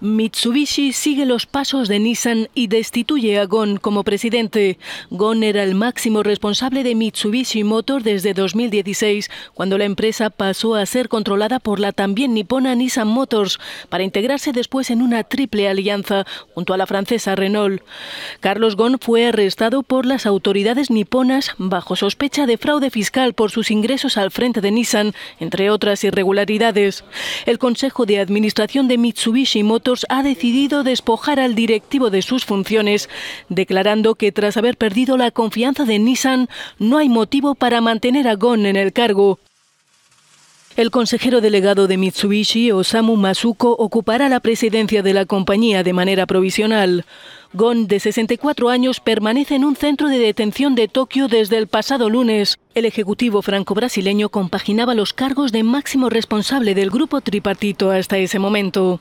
Mitsubishi sigue los pasos de Nissan y destituye a Gon como presidente. Gon era el máximo responsable de Mitsubishi Motors desde 2016, cuando la empresa pasó a ser controlada por la también nipona Nissan Motors, para integrarse después en una triple alianza junto a la francesa Renault. Carlos Gon fue arrestado por las autoridades niponas bajo sospecha de fraude fiscal por sus ingresos al frente de Nissan, entre otras irregularidades. El Consejo de Administración de Mitsubishi Motors ha decidido despojar al directivo de sus funciones, declarando que tras haber perdido la confianza de Nissan, no hay motivo para mantener a Gon en el cargo. El consejero delegado de Mitsubishi, Osamu Masuko, ocupará la presidencia de la compañía de manera provisional. Gon, de 64 años, permanece en un centro de detención de Tokio desde el pasado lunes. El ejecutivo franco-brasileño compaginaba los cargos de máximo responsable del grupo tripartito hasta ese momento.